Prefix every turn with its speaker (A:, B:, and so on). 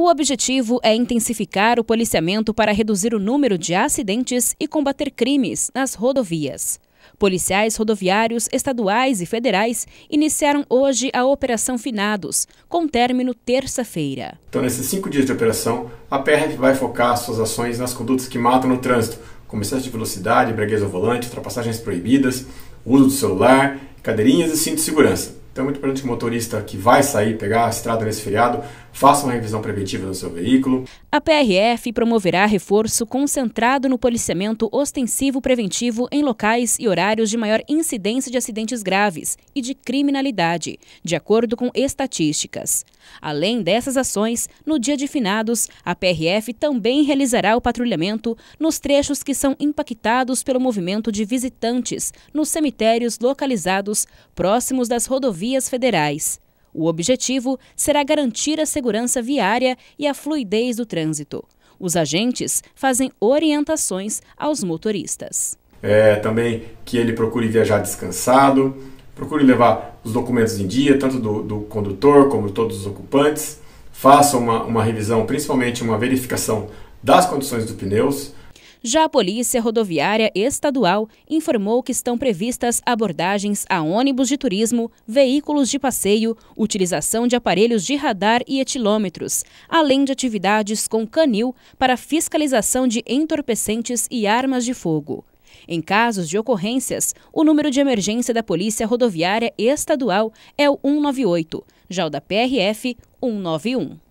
A: O objetivo é intensificar o policiamento para reduzir o número de acidentes e combater crimes nas rodovias. Policiais rodoviários estaduais e federais iniciaram hoje a Operação Finados, com término terça-feira. Então,
B: nesses cinco dias de operação, a PRF vai focar suas ações nas condutas que matam no trânsito, como excesso de velocidade, bregueza ao volante, ultrapassagens proibidas, uso do celular, cadeirinhas e cinto de segurança. Então é muito importante que o motorista que vai sair pegar a estrada nesse feriado faça uma revisão preventiva do seu veículo.
A: A PRF promoverá reforço concentrado no policiamento ostensivo preventivo em locais e horários de maior incidência de acidentes graves e de criminalidade, de acordo com estatísticas. Além dessas ações, no dia de finados, a PRF também realizará o patrulhamento nos trechos que são impactados pelo movimento de visitantes nos cemitérios localizados próximos das rodovias rodovias federais. O objetivo será garantir a segurança viária e a fluidez do trânsito. Os agentes fazem orientações aos motoristas.
B: É, também que ele procure viajar descansado, procure levar os documentos em dia, tanto do, do condutor como de todos os ocupantes. Faça uma, uma revisão, principalmente uma verificação das condições dos pneus,
A: já a Polícia Rodoviária Estadual informou que estão previstas abordagens a ônibus de turismo, veículos de passeio, utilização de aparelhos de radar e etilômetros, além de atividades com canil para fiscalização de entorpecentes e armas de fogo. Em casos de ocorrências, o número de emergência da Polícia Rodoviária Estadual é o 198, já o da PRF 191.